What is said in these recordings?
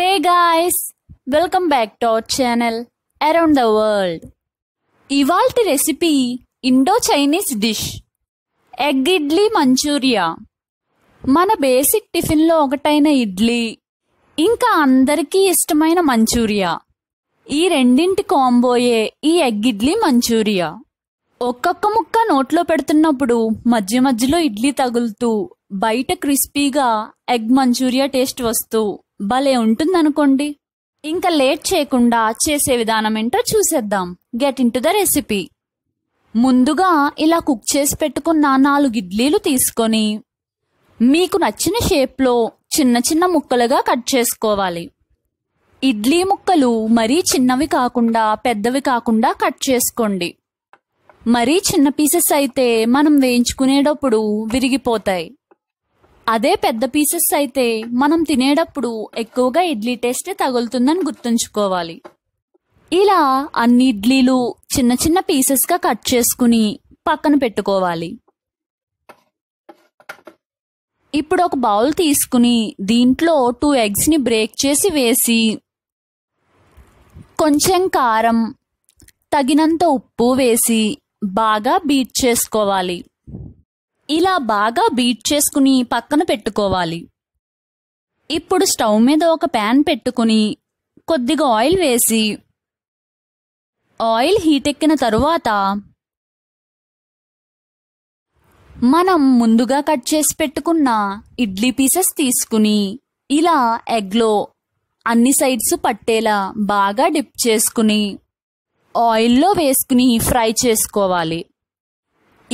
hey guys welcome back to our channel around the world ఇవాల్టి recipe Indo Chinese dish egg idli manchuria మన basic టిఫిన్లో ఒకటైన ఇడ్లీ ఇంకా అందరికీ ఇష్టమైన మంచూరియా ఈ రెండింటి కాంబోయే ఈ ఎగ్ ఇడ్లీ మంచూరియా ఒక్కొక్క ముక్క నోట్లో పెడుతున్నప్పుడు మధ్య మధ్యలో ఇడ్లీ తగులుతూ బయట క్రిస్పీగా ఎగ్ మంచూరియా టేస్ట్ వస్తూ భలే ఉంటుందనుకోండి ఇంకా లేట్ చేయకుండా చేసే విధానం ఏంటో చూసేద్దాం get in to the recipe ముందుగా ఇలా కుక్ చేసి పెట్టుకున్న నాలుగు ఇడ్లీలు తీసుకొని మీకు నచ్చిన షేప్లో చిన్న చిన్న ముక్కలుగా కట్ చేసుకోవాలి ఇడ్లీ ముక్కలు మరీ చిన్నవి కాకుండా పెద్దవి కాకుండా కట్ చేసుకోండి మరీ చిన్న పీసెస్ అయితే మనం వేయించుకునేటప్పుడు విరిగిపోతాయి అదే పెద్ద పీసెస్ అయితే మనం తినేటప్పుడు ఎక్కువగా ఇడ్లీ టేస్ట్ తగులుతుందని గుర్తుంచుకోవాలి ఇలా అన్ని ఇడ్లీలు చిన్న చిన్న పీసెస్గా కట్ చేసుకుని పక్కన పెట్టుకోవాలి ఇప్పుడు ఒక బౌల్ తీసుకుని దీంట్లో టూ ఎగ్స్ని బ్రేక్ చేసి వేసి కొంచెం కారం తగినంత ఉప్పు వేసి బాగా బీట్ చేసుకోవాలి ఇలా బాగా బీట్ చేసుకుని పక్కన పెట్టుకోవాలి ఇప్పుడు స్టవ్ మీద ఒక ప్యాన్ పెట్టుకుని కొద్దిగా ఆయిల్ వేసి ఆయిల్ హీట్ ఎక్కిన తరువాత మనం ముందుగా కట్ చేసి పెట్టుకున్న ఇడ్లీ పీసెస్ తీసుకుని ఇలా ఎగ్లో అన్ని సైడ్స్ పట్టేలా బాగా డిప్ చేసుకుని ఆయిల్లో వేసుకుని ఫ్రై చేసుకోవాలి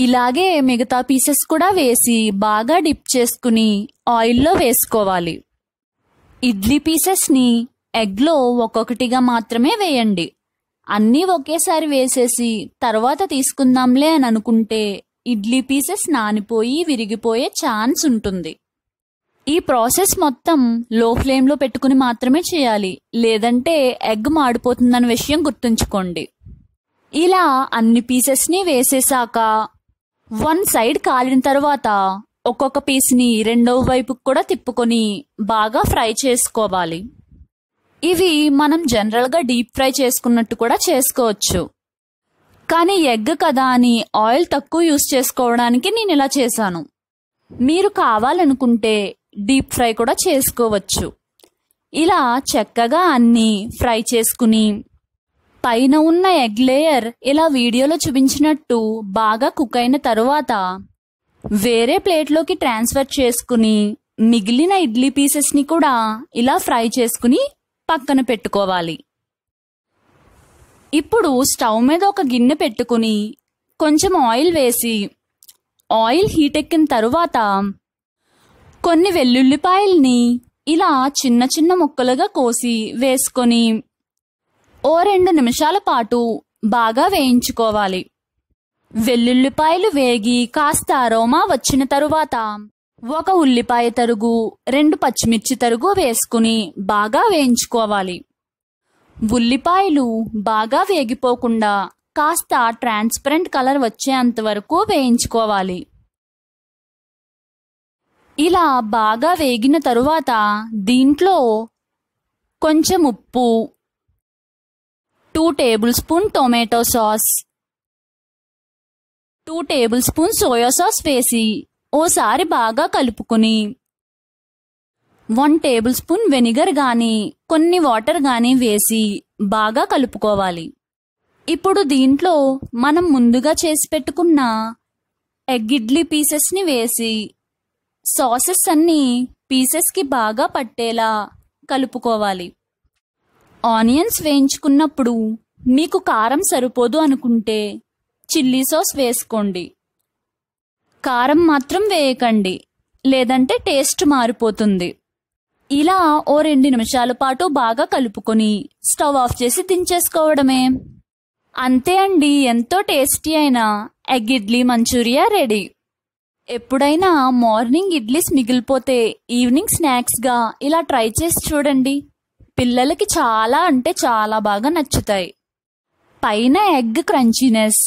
ఇలాగే మిగతా పీసెస్ కూడా వేసి బాగా డిప్ చేసుకుని ఆయిల్లో వేసుకోవాలి ఇడ్లీ పీసెస్ని ఎగ్లో ఒక్కొక్కటిగా మాత్రమే వేయండి అన్నీ ఒకేసారి వేసేసి తర్వాత తీసుకుందాంలే అని అనుకుంటే ఇడ్లీ పీసెస్ నానిపోయి విరిగిపోయే ఛాన్స్ ఉంటుంది ఈ ప్రాసెస్ మొత్తం లో ఫ్లేమ్లో పెట్టుకుని మాత్రమే చేయాలి లేదంటే ఎగ్ మాడిపోతుందన్న విషయం గుర్తుంచుకోండి ఇలా అన్ని పీసెస్ని వేసేసాక వన్ సైడ్ కాలిన తర్వాత ఒక్కొక్క పీస్ని రెండవ వైపుకు కూడా తిప్పుకొని బాగా ఫ్రై చేసుకోవాలి ఇవి మనం జనరల్గా డీప్ ఫ్రై చేసుకున్నట్టు కూడా చేసుకోవచ్చు కానీ ఎగ్ కదా అని ఆయిల్ తక్కువ యూస్ చేసుకోవడానికి నేను ఇలా చేశాను మీరు కావాలనుకుంటే డీప్ ఫ్రై కూడా చేసుకోవచ్చు ఇలా చక్కగా అన్నీ ఫ్రై చేసుకుని పైన ఉన్న ఎగ్ లేయర్ ఇలా వీడియోలో చూపించినట్టు బాగా కుక్ అయిన తరువాత వేరే ప్లేట్లోకి ట్రాన్స్ఫర్ చేసుకుని మిగిలిన ఇడ్లీ పీసెస్ని కూడా ఇలా ఫ్రై చేసుకుని పక్కన పెట్టుకోవాలి ఇప్పుడు స్టవ్ మీద ఒక గిన్నె పెట్టుకుని కొంచెం ఆయిల్ వేసి ఆయిల్ హీట్ ఎక్కిన తరువాత కొన్ని వెల్లుల్లిపాయల్ని ఇలా చిన్న చిన్న ముక్కలుగా కోసి వేసుకొని ఓ రెండు నిమిషాల పాటు బాగా వేయించుకోవాలి వెల్లుల్లిపాయలు వేగి కాస్త అరోమా వచ్చిన తరువాత ఒక ఉల్లిపాయ తరుగు రెండు పచ్చిమిర్చి తరుగు వేసుకుని బాగా వేయించుకోవాలి ఉల్లిపాయలు బాగా వేగిపోకుండా కాస్త ట్రాన్స్పరెంట్ కలర్ వచ్చేంత వరకు వేయించుకోవాలి ఇలా బాగా వేగిన తరువాత దీంట్లో కొంచెం ఉప్పు two tablespoon tomato sauce two tablespoon soya sauce వేసి ఓసారి బాగా కలుపుకుని వన్ టేబుల్ స్పూన్ వెనిగర్ కానీ కొన్ని వాటర్ కానీ వేసి బాగా కలుపుకోవాలి ఇప్పుడు దీంట్లో మనం ముందుగా చేసి పెట్టుకున్న ఎగ్ ఇడ్లీ పీసెస్ని వేసి సాసెస్ అన్నీ పీసెస్కి బాగా పట్టేలా కలుపుకోవాలి ఆనియన్స్ వేయించుకున్నప్పుడు మీకు కారం సరిపోదు అనుకుంటే చిల్లీ సాస్ వేసుకోండి కారం మాత్రం వేయకండి లేదంటే టేస్ట్ మారిపోతుంది ఇలా ఓ రెండు నిమిషాల పాటు బాగా కలుపుకొని స్టవ్ ఆఫ్ చేసి దించేసుకోవడమే అంతే అండి ఎంతో టేస్టీ అయిన ఎగ్ ఇడ్లీ మంచూరియా రెడీ ఎప్పుడైనా మార్నింగ్ ఇడ్లీస్ మిగిలిపోతే ఈవినింగ్ స్నాక్స్గా ఇలా ట్రై చేసి చూడండి పిల్లలకి చాలా అంటే చాలా బాగా నచ్చుతాయి పైన ఎగ్ క్రంచీనెస్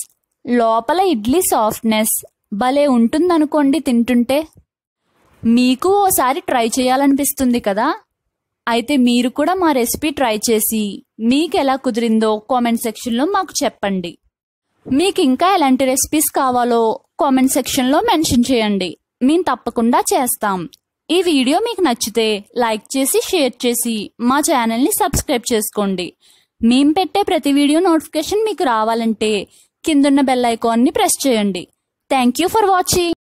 లోపల ఇడ్లీ సాఫ్ట్నెస్ భలే ఉంటుందనుకోండి తింటుంటే మీకు ఓసారి ట్రై చేయాలనిపిస్తుంది కదా అయితే మీరు కూడా మా రెసిపీ ట్రై చేసి మీకు ఎలా కుదిరిందో కామెంట్ సెక్షన్లో మాకు చెప్పండి మీకు ఇంకా ఎలాంటి రెసిపీస్ కావాలో కామెంట్ సెక్షన్లో మెన్షన్ చేయండి మేము తప్పకుండా చేస్తాం ఈ వీడియో మీకు నచ్చితే లైక్ చేసి షేర్ చేసి మా ఛానల్ని సబ్స్క్రైబ్ చేసుకోండి మేము పెట్టే ప్రతి వీడియో నోటిఫికేషన్ మీకు రావాలంటే కిందున్న బెల్ ఐకాన్ని ప్రెస్ చేయండి థ్యాంక్ యూ ఫర్ వాచింగ్